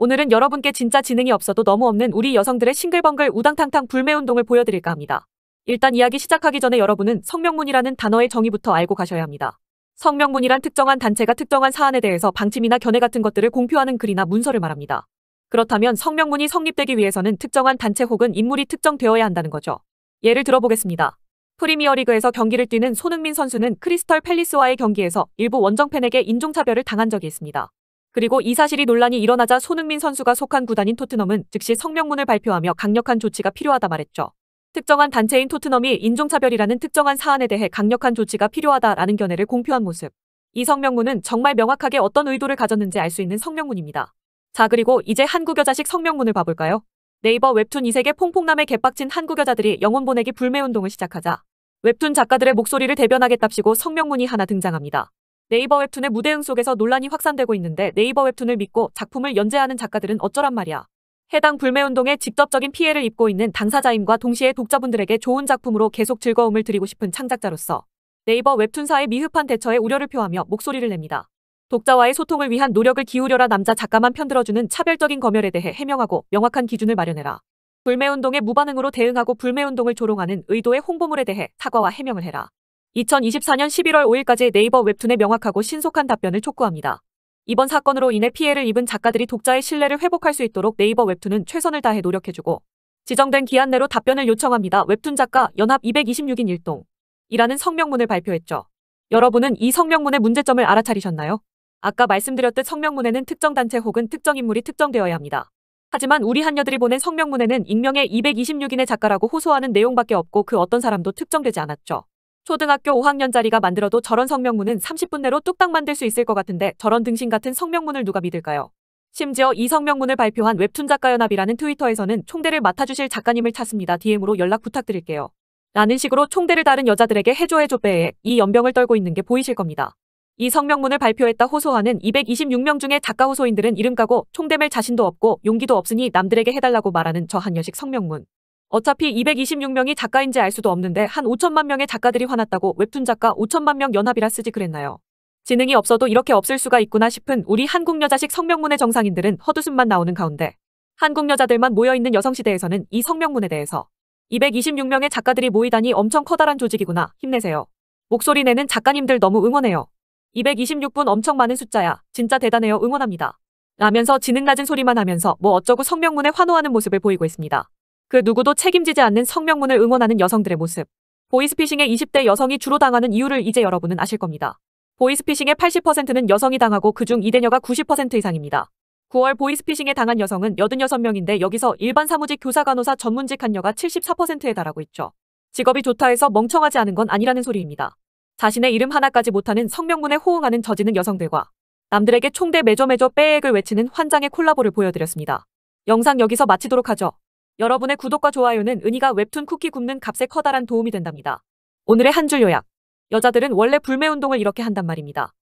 오늘은 여러분께 진짜 지능이 없어도 너무 없는 우리 여성들의 싱글벙글 우당탕탕 불매운동을 보여드릴까 합니다. 일단 이야기 시작하기 전에 여러분은 성명문이라는 단어의 정의부터 알고 가셔야 합니다. 성명문이란 특정한 단체가 특정한 사안에 대해서 방침이나 견해 같은 것들을 공표하는 글이나 문서를 말합니다. 그렇다면 성명문이 성립되기 위해서는 특정한 단체 혹은 인물이 특정되어야 한다는 거죠. 예를 들어보겠습니다. 프리미어리그에서 경기를 뛰는 손흥민 선수는 크리스털 팰리스와의 경기에서 일부 원정팬에게 인종차별을 당한 적이 있습니다. 그리고 이 사실이 논란이 일어나자 손흥민 선수가 속한 구단인 토트넘은 즉시 성명문을 발표하며 강력한 조치가 필요하다 말했죠. 특정한 단체인 토트넘이 인종차별이라는 특정한 사안에 대해 강력한 조치가 필요하다라는 견해를 공표한 모습. 이 성명문은 정말 명확하게 어떤 의도를 가졌는지 알 수 있는 성명문입니다. 자 그리고 이제 한국 여자식 성명문을 봐볼까요? 네이버 웹툰 이색의 퐁퐁남에 개빡친 한국 여자들이 영혼 보내기 불매 운동을 시작하자 웹툰 작가들의 목소리를 대변하겠답시고 성명문이 하나 등장합니다. 네이버 웹툰의 무대응 속에서 논란이 확산되고 있는데 네이버 웹툰을 믿고 작품을 연재하는 작가들은 어쩌란 말이야. 해당 불매운동에 직접적인 피해를 입고 있는 당사자임과 동시에 독자분들에게 좋은 작품으로 계속 즐거움을 드리고 싶은 창작자로서 네이버 웹툰사의 미흡한 대처에 우려를 표하며 목소리를 냅니다. 독자와의 소통을 위한 노력을 기울여라 남자 작가만 편들어주는 차별적인 검열에 대해 해명하고 명확한 기준을 마련해라. 불매운동의 무반응으로 대응하고 불매운동을 조롱하는 의도의 홍보물에 대해 사과와 해명을 해라. 2024년 11월 5일까지 네이버 웹툰에 명확하고 신속한 답변을 촉구합니다. 이번 사건으로 인해 피해를 입은 작가들이 독자의 신뢰를 회복할 수 있도록 네이버 웹툰은 최선을 다해 노력해주고 지정된 기한 내로 답변을 요청합니다. 웹툰 작가 연합 226인 일동 이라는 성명문을 발표했죠. 여러분은 이 성명문의 문제점을 알아차리셨나요? 아까 말씀드렸듯 성명문에는 특정 단체 혹은 특정 인물이 특정되어야 합니다. 하지만 우리 한녀들이 보낸 성명문에는 익명의 226인의 작가라고 호소하는 내용밖에 없고 그 어떤 사람도 특정되지 않았죠. 초등학교 5학년짜리가 만들어도 저런 성명문은 30분 내로 뚝딱 만들 수 있을 것 같은데 저런 등신 같은 성명문을 누가 믿을까요? 심지어 이 성명문을 발표한 웹툰 작가연합이라는 트위터에서는 총대를 맡아주실 작가님을 찾습니다. DM으로 연락 부탁드릴게요. 라는 식으로 총대를 다른 여자들에게 해줘해줘 빼에 이 연병을 떨고 있는 게 보이실 겁니다. 이 성명문을 발표했다 호소하는 226명 중에 작가 호소인들은 이름 까고 총대멜 자신도 없고 용기도 없으니 남들에게 해달라고 말하는 저 한여식 성명문. 어차피 226명이 작가인지 알 수도 없는데 한 5천만 명의 작가들이 화났다고 웹툰 작가 5천만 명 연합이라 쓰지 그랬나요. 지능이 없어도 이렇게 없을 수가 있구나 싶은 우리 한국 여자식 성명문의 정상인들은 헛웃음만 나오는 가운데 한국 여자들만 모여있는 여성시대에서는 이 성명문에 대해서 226명의 작가들이 모이다니 엄청 커다란 조직이구나 힘내세요. 목소리 내는 작가님들 너무 응원해요. 226분 엄청 많은 숫자야 진짜 대단해요 응원합니다. 라면서 지능 낮은 소리만 하면서 뭐 어쩌고 성명문에 환호하는 모습을 보이고 있습니다. 그 누구도 책임지지 않는 성명문을 응원하는 여성들의 모습. 보이스피싱에 20대 여성이 주로 당하는 이유를 이제 여러분은 아실 겁니다. 보이스피싱의 80%는 여성이 당하고 그 중 이대녀가 90% 이상입니다. 9월 보이스피싱에 당한 여성은 86명인데 여기서 일반 사무직 교사 간호사 전문직 한녀가 74%에 달하고 있죠. 직업이 좋다 해서 멍청하지 않은 건 아니라는 소리입니다. 자신의 이름 하나까지 못하는 성명문에 호응하는 저지는 여성들과 남들에게 총대 매저매저 빼액을 외치는 환장의 콜라보를 보여드렸습니다. 영상 여기서 마치도록 하죠. 여러분의 구독과 좋아요는 은희가 웹툰 쿠키 굽는 값에 커다란 도움이 된답니다. 오늘의 한 줄 요약. 여자들은 원래 불매 운동을 이렇게 한단 말입니다.